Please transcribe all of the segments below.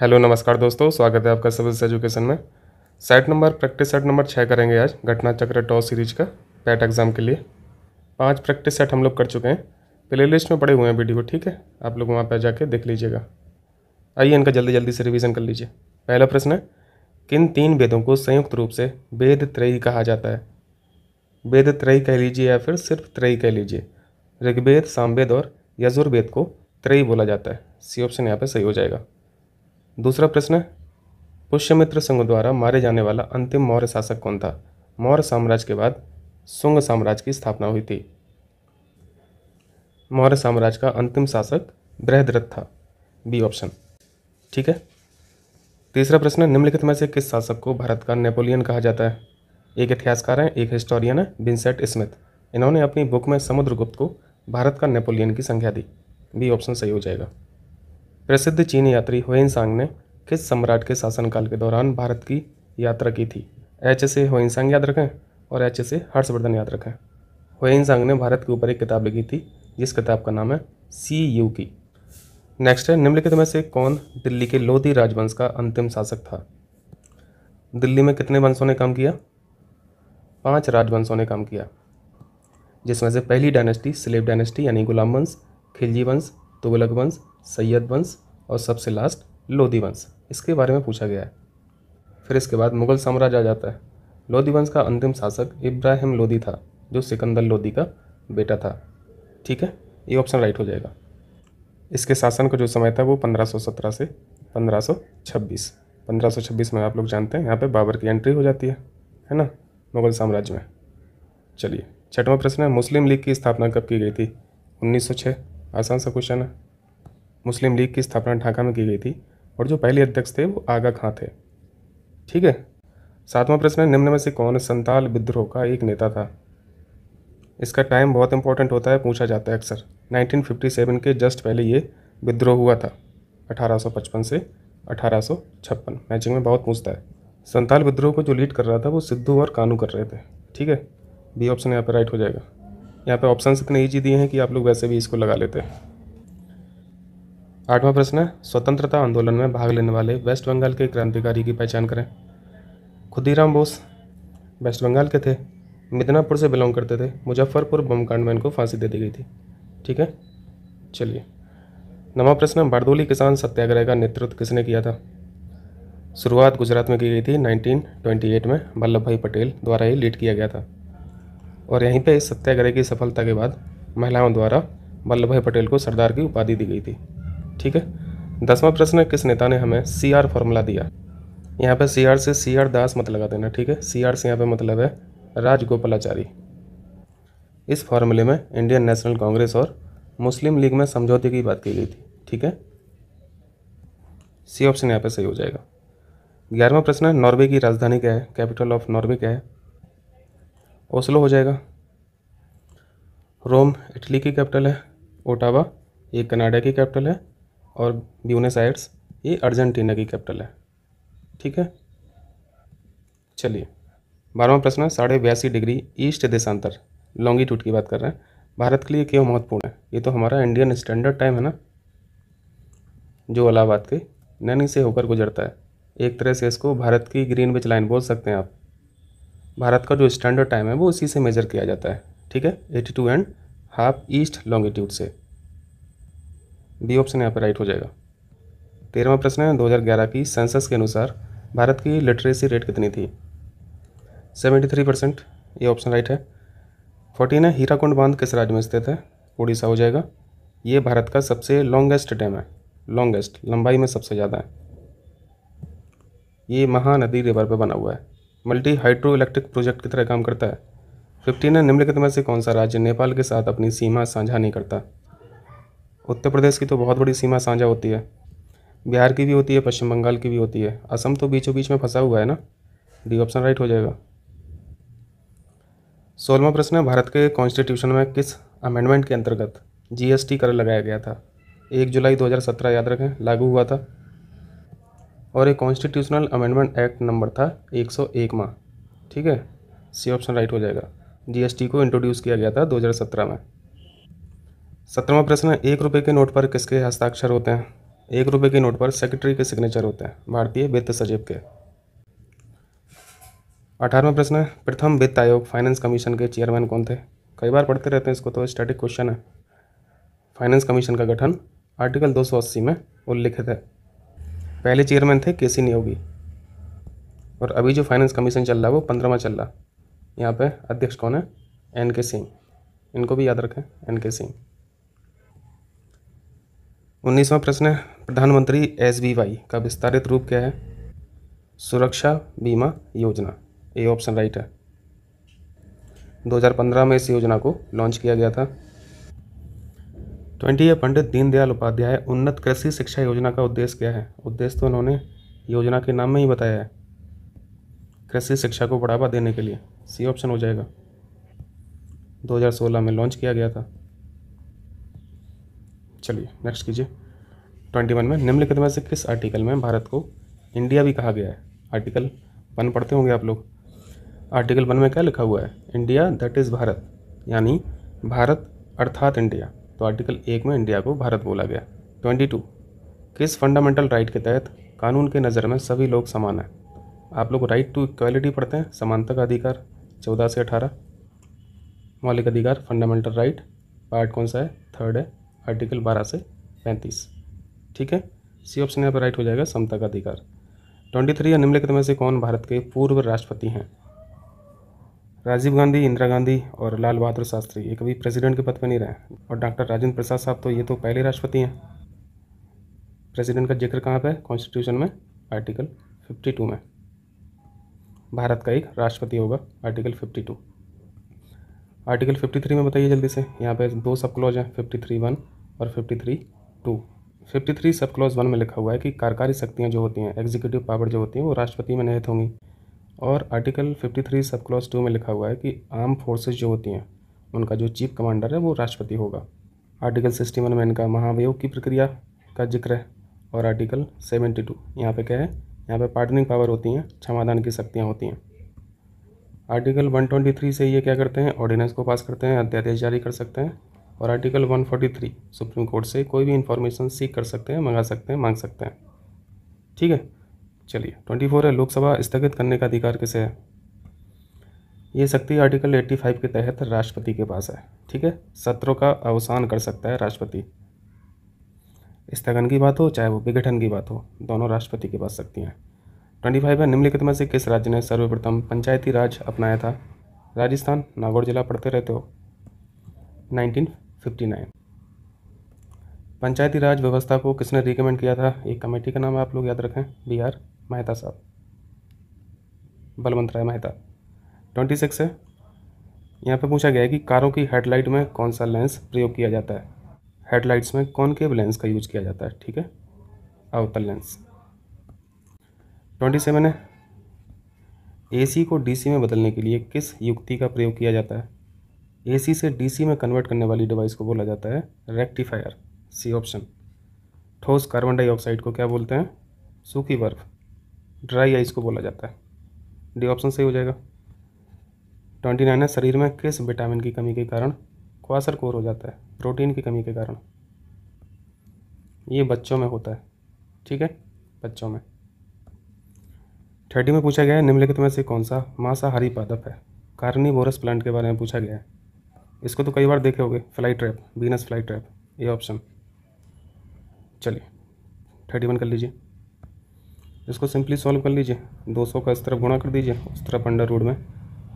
hello नमस्कार दोस्तों स्वागत है आपका सिविल्स एजुकेशन में set number practice set number छः करेंगे आज घटना चक्र टॉस सीरीज का पैट एग्ज़ाम के लिए पांच प्रैक्टिस सेट हम लोग कर चुके हैं प्ले लिस्ट में पड़े हुए हैं वीडियो ठीक है आप लोग वहाँ पर जाके देख लीजिएगा आइए इनका जल्दी जल्दी से रिविज़न कर लीजिए पहला प्रश्न है किन तीन वेदों को संयुक्त रूप से वेद त्रयी कहा जाता है वेद त्रयी कह लीजिए या फिर सिर्फ त्रयी कह लीजिए ऋग्वेद सामवेद और यजुर्वेद को त्रयी बोला जाता है सी ऑप्शन यहाँ पर सही हो जाएगा दूसरा प्रश्न पुष्यमित्र संघ द्वारा मारे जाने वाला अंतिम मौर्य शासक कौन था मौर्य साम्राज्य के बाद शुंग साम्राज्य की स्थापना हुई थी मौर्य साम्राज्य का अंतिम शासक बृहद्रथ था बी ऑप्शन ठीक है तीसरा प्रश्न निम्नलिखित में से किस शासक को भारत का नेपोलियन कहा जाता है एक इतिहासकार है एक हिस्टोरियन है बिन्सेट स्मिथ इन्होंने अपनी बुक में समुद्रगुप्त को भारत का नेपोलियन की संख्या दी बी ऑप्शन सही हो जाएगा प्रसिद्ध चीनी यात्री होइनसांग ने किस सम्राट के शासनकाल के दौरान भारत की यात्रा की थी एच से होइनसांग याद रखें और एच से हर्षवर्धन याद रखें होइनसांग ने भारत के ऊपर एक किताब लिखी थी जिस किताब का नाम है सी यू की नेक्स्ट है निम्नलिखित में से कौन दिल्ली के लोधी राजवंश का अंतिम शासक था दिल्ली में कितने वंशों ने काम किया पांच राजवंशों ने काम किया जिसमें से पहली डायनेस्टी स्लेव डायनेस्टी यानी गुलाम वंश खिलजी वंश तुगलक वंश सैयद वंश और सबसे लास्ट लोधी वंश इसके बारे में पूछा गया है फिर इसके बाद मुगल साम्राज्य आ जाता है लोधी वंश का अंतिम शासक इब्राहिम लोधी था जो सिकंदर लोधी का बेटा था ठीक है ये ऑप्शन राइट हो जाएगा इसके शासन का जो समय था वो 1517 से 1526 1526 में आप लोग जानते हैं यहाँ पे बाबर की एंट्री हो जाती है है ना मुगल साम्राज्य में चलिए छठवां प्रश्न है मुस्लिम लीग की स्थापना कब की गई थी 1906 आसान सा क्वेश्चन है मुस्लिम लीग की स्थापना ढाका में की गई थी और जो पहले अध्यक्ष थे वो आगा खां थे ठीक है सातवां प्रश्न है निम्न में से कौन संताल विद्रोह का एक नेता था इसका टाइम बहुत इंपॉर्टेंट होता है पूछा जाता है अक्सर 1957 के जस्ट पहले ये विद्रोह हुआ था 1855 से 1856 मैचिंग में बहुत पूछता है संताल विद्रोह को जो लीड कर रहा था वो सिद्धू और कानू कर रहे थे ठीक है बी ऑप्शन यहाँ पर राइट हो जाएगा यहाँ पे ऑप्शन इतने ईजी दिए हैं कि आप लोग वैसे भी इसको लगा लेते हैं आठवां प्रश्न है स्वतंत्रता आंदोलन में भाग लेने वाले वेस्ट बंगाल के क्रांतिकारी की पहचान करें खुदीराम बोस वेस्ट बंगाल के थे मिदनापुर से बिलोंग करते थे मुजफ्फरपुर बमकांड में इनको फांसी दे दी गई थी ठीक है चलिए नवा प्रश्न बारदोली किसान सत्याग्रह का नेतृत्व किसने किया था शुरुआत गुजरात में की गई थी 1928 में वल्लभ भाई पटेल द्वारा ही लीड किया गया था और यहीं पर इस सत्याग्रह की सफलता के बाद महिलाओं द्वारा वल्लभ भाई पटेल को सरदार की उपाधि दी गई थी ठीक है दसवां प्रश्न किस नेता ने हमें सी आर फॉर्मूला दिया यहाँ पर सी आर से सी आर दास मत लगा देना ठीक है सी आर से यहाँ पर मतलब है राजगोपालाचारी इस फॉर्मूले में इंडियन नेशनल कांग्रेस और मुस्लिम लीग में समझौते की बात की गई थी ठीक है सी ऑप्शन यहाँ पर सही हो जाएगा ग्यारहवा प्रश्न नॉर्वे की राजधानी क्या है कैपिटल ऑफ नॉर्वे क्या है ओसलो हो जाएगा रोम इटली की कैपिटल है ओटावा ये कनाडा की कैपिटल है और ब्यूनस आइट्स ये अर्जेंटीना की कैपिटल है ठीक है चलिए बारहवा प्रश्न साढ़े बयासी डिग्री ईस्ट देशांतर टूट की बात कर रहे हैं भारत के लिए क्यों महत्वपूर्ण है ये तो हमारा इंडियन स्टैंडर्ड टाइम है ना जो अलाहाबाद के नैनी से होकर गुजरता है एक तरह से इसको भारत की ग्रीन बिच लाइन बोल सकते हैं आप भारत का जो स्टैंडर्ड टाइम है वो उसी से मेज़र किया जाता है ठीक है eighty two and half east longitude से बी ऑप्शन यहाँ पर राइट हो जाएगा तेरहवा प्रश्न है 2011 की सेंसस के अनुसार भारत की लिटरेसी रेट कितनी थी 73 परसेंट ये ऑप्शन राइट है फोर्टीन है हीराकुंड बांध किस राज्य में स्थित है उड़ीसा हो जाएगा ये भारत का सबसे लॉन्गेस्ट डैम है लॉन्गेस्ट लंबाई में सबसे ज़्यादा है ये महानदी रिवर पर बना हुआ है मल्टी हाइड्रो इलेक्ट्रिक प्रोजेक्ट की तरह काम करता है फिफ्टीन है निम्नलिखित में से कौन सा राज्य नेपाल के साथ अपनी सीमा साझा नहीं करता उत्तर प्रदेश की तो बहुत बड़ी सीमा साझा होती है बिहार की भी होती है पश्चिम बंगाल की भी होती है असम तो बीचों बीच में फंसा हुआ है ना डी ऑप्शन राइट हो जाएगा सोलवा प्रश्न है भारत के कॉन्स्टिट्यूशन में किस अमेंडमेंट के अंतर्गत जीएसटी कर लगाया गया था एक जुलाई 2017 याद रखें लागू हुआ था और ये कॉन्स्टिट्यूशनल अमेंडमेंट एक्ट नंबर था एक सौ एक माह ठीक है सी ऑप्शन राइट हो जाएगा जीएसटी को इंट्रोड्यूस किया गया था दो हज़ार सत्रह में सत्रहवा प्रश्न है एक रुपये के नोट पर किसके हस्ताक्षर होते हैं एक रुपये के नोट पर सेक्रेटरी के सिग्नेचर होते हैं भारतीय वित्त सचिव के अठारहवा प्रश्न है प्रथम वित्त आयोग फाइनेंस कमीशन के चेयरमैन कौन थे कई बार पढ़ते रहते हैं इसको तो स्टैटिक क्वेश्चन है फाइनेंस कमीशन का गठन आर्टिकल अस्सी में उल्लिखित है पहले चेयरमैन थे के सी नियोगी और अभी जो फाइनेंस कमीशन चल रहा है वो पंद्रहवा चल रहा यहाँ पर अध्यक्ष कौन है एन के सिंह इनको भी याद रखें एन के सिंह उन्नीसवा प्रश्न है प्रधानमंत्री एस बी वाई का विस्तारित रूप क्या है सुरक्षा बीमा योजना ये ऑप्शन राइट है 2015 में इस योजना को लॉन्च किया गया था ट्वेंटी ए पंडित दीनदयाल उपाध्याय उन्नत कृषि शिक्षा योजना का उद्देश्य क्या है उद्देश्य तो उन्होंने योजना के नाम में ही बताया है कृषि शिक्षा को बढ़ावा देने के लिए सी ऑप्शन हो जाएगा 2016 में लॉन्च किया गया था चलिए नेक्स्ट कीजिए 21 में निम्नलिखित में से किस आर्टिकल में भारत को इंडिया भी कहा गया है आर्टिकल वन पढ़ते होंगे आप लोग आर्टिकल वन में क्या लिखा हुआ है इंडिया दैट इज़ भारत यानी भारत अर्थात इंडिया तो आर्टिकल एक में इंडिया को भारत बोला गया ट्वेंटी टू किस फंडामेंटल राइट के तहत कानून के नज़र में सभी लोग समान हैं आप लोग राइट टू इक्वालिटी पढ़ते हैं समानता का अधिकार चौदह से अठारह मौलिक अधिकार फंडामेंटल राइट पार्ट कौन सा है थर्ड है आर्टिकल बारह से पैंतीस ठीक है सी ऑप्शन यहाँ पर राइट हो जाएगा समता का अधिकार ट्वेंटी थ्री निम्नलिखित में से कौन भारत के पूर्व राष्ट्रपति हैं राजीव गांधी इंदिरा गांधी और लाल बहादुर शास्त्री ये कभी प्रेसिडेंट के पद पर नहीं रहे और डॉक्टर राजेंद्र प्रसाद साहब तो ये तो पहले राष्ट्रपति हैं प्रेसिडेंट का जिक्र कहाँ पर है कॉन्स्टिट्यूशन में आर्टिकल 52 में भारत का एक राष्ट्रपति होगा आर्टिकल 52 आर्टिकल 53 में बताइए जल्दी से यहाँ पर दो सब क्लॉज हैं फिफ्टी थ्री वन और fifty three two fifty three sub clause one में लिखा हुआ है कि कार्यकारी शक्तियाँ जो होती हैं एग्जीक्यूटिव पावर जो होती हैं वो राष्ट्रपति में निहित होंगी और आर्टिकल 53 सब क्लॉस टू में लिखा हुआ है कि आर्म फोर्सेस जो होती हैं उनका जो चीफ कमांडर है वो राष्ट्रपति होगा आर्टिकल सिक्सटी में इनका महाभियोग की प्रक्रिया का जिक्र है और आर्टिकल 72 टू यहाँ पर क्या है यहाँ पे पार्टनिंग पावर होती हैं क्षमादान की शक्तियाँ होती हैं आर्टिकल 123 से ये क्या करते हैं ऑर्डिनेंस को पास करते हैं अध्यादेश जारी कर सकते हैं और आर्टिकल 143 सुप्रीम कोर्ट से कोई भी इन्फॉर्मेशन सीख कर सकते हैं मंगा सकते हैं मांग सकते हैं ठीक है चलिए ट्वेंटी फोर है लोकसभा स्थगित करने का अधिकार किसे है ये शक्ति आर्टिकल एट्टी फाइव के तहत राष्ट्रपति के पास है ठीक है सत्रों का अवसान कर सकता है राष्ट्रपति स्थगन की बात हो चाहे वो विघटन की बात हो दोनों राष्ट्रपति के पास शक्तियाँ हैं ट्वेंटी फाइव है निम्नलिखित में से किस राज्य ने सर्वप्रथम पंचायती राज अपनाया था राजस्थान नागौर जिला पढ़ते रहते हो 1959 पंचायती राज व्यवस्था को किसने रिकमेंड किया था एक कमेटी का नाम आप लोग याद रखें बिहार मेहता साहब बलवंत राय मेहता ट्वेंटी सिक्स है यहाँ पे पूछा गया है कि कारों की हेडलाइट में कौन सा लेंस प्रयोग किया जाता है हेडलाइट्स में कौन के लेंस का यूज किया जाता है ठीक है अवतल लेंस ट्वेंटी सेवन है एसी को डीसी में बदलने के लिए किस युक्ति का प्रयोग किया जाता है एसी से डीसी में कन्वर्ट करने वाली डिवाइस को बोला जाता है रेक्टिफायर सी ऑप्शन ठोस कार्बन डाइऑक्साइड को क्या बोलते हैं सूखी बर्फ़ ड्राई आइस को बोला जाता है डी ऑप्शन सही हो जाएगा ट्वेंटी नाइन है शरीर में किस विटामिन की कमी के कारण क्वासर कोर हो जाता है प्रोटीन की कमी के कारण ये बच्चों में होता है ठीक है बच्चों में थर्टी में पूछा गया है निम्नलिखित में से कौन सा मांसाहारी पादप है कार्निवोरस प्लांट के बारे में पूछा गया है इसको तो कई बार देखे होंगे fly trap Venus fly trap ये ऑप्शन चलिए थर्टी वन कर लीजिए इसको सिंपली सॉल्व कर लीजिए 200 का इस तरफ गुणा कर दीजिए उस तरफ अंडर रूड में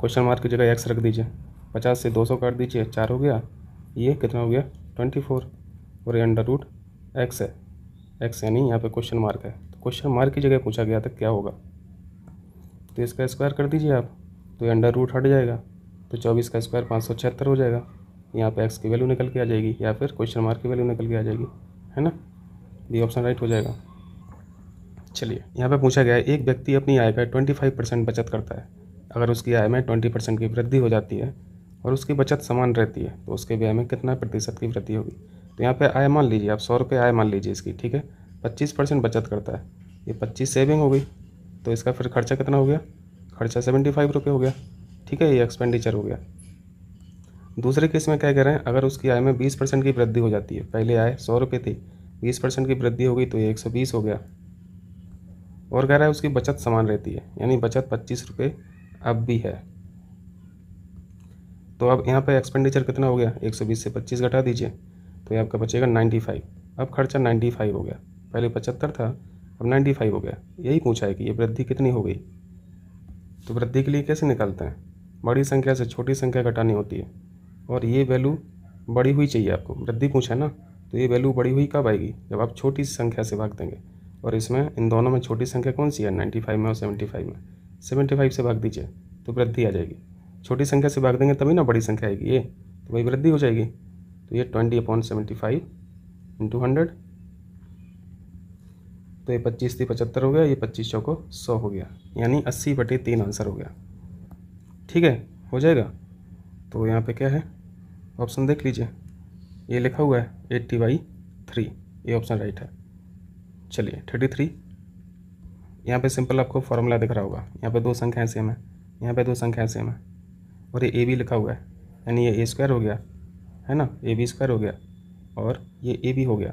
क्वेश्चन मार्क की जगह एक्स रख दीजिए पचास से दो सौ काट दीजिए चार हो गया ये कितना हो गया ट्वेंटी फोर और ये अंडर रूट एक्स है एक्स यानी यहाँ पे क्वेश्चन मार्क है तो क्वेश्चन मार्क की जगह पूछा गया था क्या होगा तो इसका स्क्वायर कर दीजिए आप तो ये अंडर रूट हट जाएगा तो चौबीस का स्क्वायर पाँच सौ छिहत्तर हो जाएगा यहाँ पर एक्स की वैल्यू निकल के आ जाएगी या फिर क्वेश्चन मार्क की वैल्यू निकल के आ जाएगी है ना ये ऑप्शन राइट हो जाएगा चलिए यहाँ पर पूछा गया है एक व्यक्ति अपनी आय का फाइव परसेंट बचत करता है अगर उसकी आय में ट्वेंटी परसेंट की वृद्धि हो जाती है और उसकी बचत समान रहती है तो उसके व्यय में कितना प्रतिशत की वृद्धि होगी तो यहाँ पर आय मान लीजिए आप सौ रुपये आय मान लीजिए इसकी ठीक है पच्चीस परसेंट बचत करता है ये पच्चीस सेविंग हो गई तो इसका फिर खर्चा कितना हो गया खर्चा सेवेंटी फाइव रुपये हो गया ठीक है ये एक्सपेंडिचर हो गया दूसरे केस में क्या कह रहे हैं अगर उसकी आय में बीस परसेंट की वृद्धि हो जाती है पहले आय सौ रुपये थी बीस परसेंट की वृद्धि हो गई तो ये एक सौ बीस हो गया और कह रहा है उसकी बचत समान रहती है यानी बचत पच्चीस रुपये अब भी है तो अब यहाँ पर एक्सपेंडिचर कितना हो गया बीस से पच्चीस घटा दीजिए तो ये आपका बचेगा फाइव अब खर्चा फाइव हो गया पहले पचहत्तर था अब फाइव हो गया यही पूछा है कि ये वृद्धि कितनी हो गई तो वृद्धि के लिए कैसे निकालते हैं बड़ी संख्या से छोटी संख्या घटानी होती है और ये वैल्यू बड़ी हुई चाहिए आपको वृद्धि पूछा है ना तो ये वैल्यू बड़ी हुई कब आएगी जब आप छोटी संख्या से भाग देंगे और इसमें इन दोनों में छोटी संख्या कौन सी है नाइन्टी फाइव में और सेवेंटी फाइव में सेवेंटी फाइव से भाग दीजिए तो वृद्धि आ जाएगी छोटी संख्या से भाग देंगे तभी ना बड़ी संख्या आएगी ये तो वही वृद्धि हो जाएगी तो ये twenty upon seventy five into hundred तो ये पच्चीस थी पचहत्तर हो गया ये पच्चीस सौ को सौ हो गया यानी अस्सी बटे तीन आंसर हो गया ठीक है हो जाएगा तो यहाँ पे क्या है ऑप्शन देख लीजिए ये लिखा हुआ है एट्टी बाई थ्री ये ऑप्शन राइट है चलिए थर्टी थ्री यहाँ पर सिंपल आपको फार्मूला दिख रहा होगा यहाँ पे दो संख्याएं सेम है यहाँ पे दो संख्याएं सेम है और ये ए बी लिखा हुआ है यानी ये ए स्क्वायर हो गया है ना ए बी स्क्वायर हो गया और ये ए बी हो गया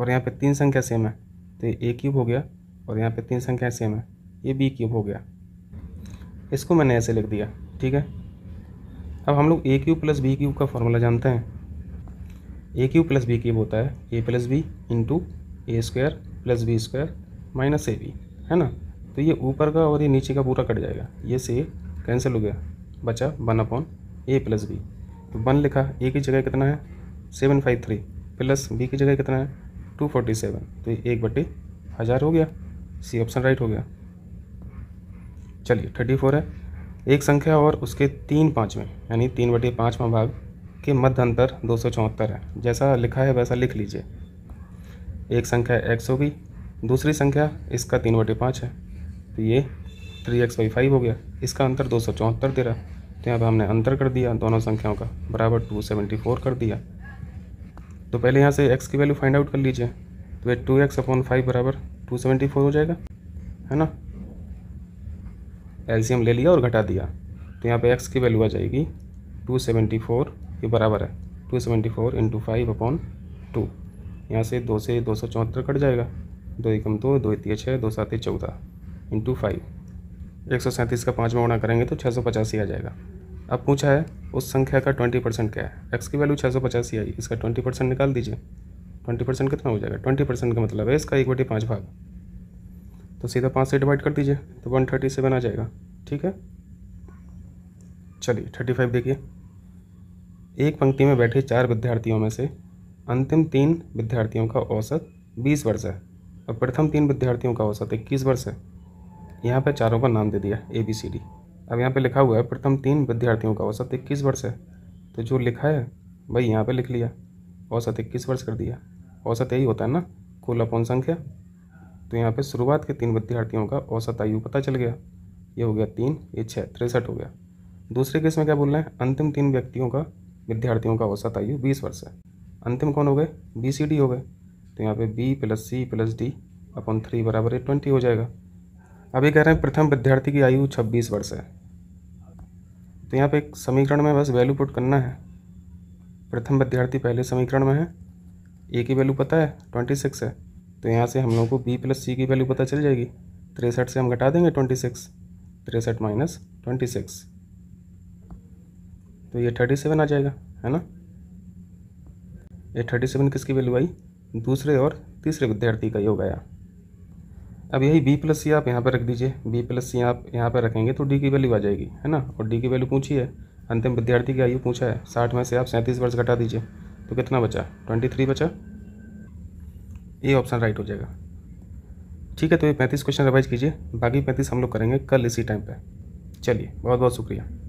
और यहाँ पे तीन संख्या सेम है तो ये ए क्यूब हो गया और यहाँ पे तीन संख्या सेम है ये बी क्यूब हो गया इसको मैंने ऐसे लिख दिया ठीक है अब हम लोग A cube plus B cube का फॉर्मूला जानते हैं A cube plus B cube होता है A plus B into A square plus B square minus A B है ना तो ये ऊपर का और ये नीचे का पूरा कट जाएगा ये से कैंसिल हो गया बचा one upon A plus B तो वन लिखा ए की जगह कितना है seven five three plus B की जगह कितना है टू फोर्टी सेवन तो ये एक बटे हज़ार हो गया सी ऑप्शन राइट हो गया चलिए थर्टी फोर है एक संख्या और उसके तीन पाँचवें यानी तीन बटे पाँचवा भाग के मध्य अंतर दो सौ चौहत्तर है जैसा लिखा है वैसा लिख लीजिए एक संख्या एक्स होगी दूसरी संख्या इसका तीन बटे पाँच है तो ये थ्री एक्स बाई फाइव हो गया इसका अंतर दो सौ चौहत्तर दे रहा तो यहाँ पर हमने अंतर कर दिया दोनों संख्याओं का बराबर टू सेवेंटी फोर कर दिया तो पहले यहाँ से एक्स की वैल्यू फाइंड आउट कर लीजिए तो ये टू एक्स अपॉन फाइव बराबर टू सेवेंटी फोर हो जाएगा है ना एल्सीम ले लिया और घटा दिया तो यहाँ पर एक्स की वैल्यू आ जाएगी टू सेवेंटी फोर ये बराबर है two seventy four into five upon two यहाँ से दो से दो सौ चौहत्तर कट जाएगा दो एकम दो दो तीय छः दो सात चौदह इंटू फाइव एक सौ सैंतीस का में गुणा करेंगे तो छः सौ पचासी आ जाएगा अब पूछा है उस संख्या का ट्वेंटी परसेंट क्या है एक्स की वैल्यू छः सौ पचासी आई इसका ट्वेंटी परसेंट निकाल दीजिए ट्वेंटी परसेंट कितना हो जाएगा ट्वेंटी परसेंट का मतलब है इसका एक बटी पाँच भाग तो सीधा पाँच से डिवाइड कर दीजिए तो वन थर्टी सेवन आ जाएगा ठीक है चलिए थर्टी फाइव देखिए एक पंक्ति में बैठे चार विद्यार्थियों में से अंतिम तीन विद्यार्थियों का औसत बीस वर्ष है और प्रथम तीन विद्यार्थियों का औसत इक्कीस वर्ष है यहाँ पर चारों का नाम दे दिया ए बी सी डी अब यहाँ पर लिखा हुआ है प्रथम तीन विद्यार्थियों का औसत इक्कीस वर्ष है तो जो लिखा है भाई यहाँ पर लिख लिया औसत इक्कीस वर्ष कर दिया औसत यही होता है ना कुल अपौन संख्या तो यहाँ पे शुरुआत के तीन विद्यार्थियों का औसत आयु पता चल गया ये हो गया तीन ये छः तिरसठ हो गया दूसरे केस में क्या बोल रहे हैं अंतिम तीन व्यक्तियों का विद्यार्थियों का औसत आयु बीस वर्ष है अंतिम कौन हो गए बी सी डी हो गए तो यहाँ पे B plus C plus D upon three बराबर ट्वेंटी हो जाएगा अभी कह रहे हैं प्रथम विद्यार्थी की आयु छब्बीस वर्ष है तो यहाँ पे एक समीकरण में बस वैल्यू पुट करना है प्रथम विद्यार्थी पहले समीकरण में है ए की वैल्यू पता है ट्वेंटी सिक्स है तो यहाँ से हम लोगों को बी प्लस सी की वैल्यू पता चल जाएगी तिरसठ से हम घटा देंगे ट्वेंटी सिक्स तिरसठ माइनस ट्वेंटी सिक्स तो ये थर्टी सेवन आ जाएगा है ना ये थर्टी सेवन किसकी वैल्यू आई दूसरे और तीसरे विद्यार्थी का योग हो गया अब यही बी प्लस सी आप यहाँ पर रख दीजिए बी प्लस सी आप यहाँ पर रखेंगे तो डी की वैल्यू आ जाएगी है ना और डी की वैल्यू पूछी है अंतिम विद्यार्थी की आयु पूछा है साठ में से आप सैंतीस वर्ष घटा दीजिए तो कितना बचा ट्वेंटी थ्री बचा ये ऑप्शन राइट हो जाएगा ठीक है तो ये पैंतीस क्वेश्चन रिवाइज कीजिए बाकी पैंतीस हम लोग करेंगे कल इसी टाइम पर चलिए बहुत बहुत शुक्रिया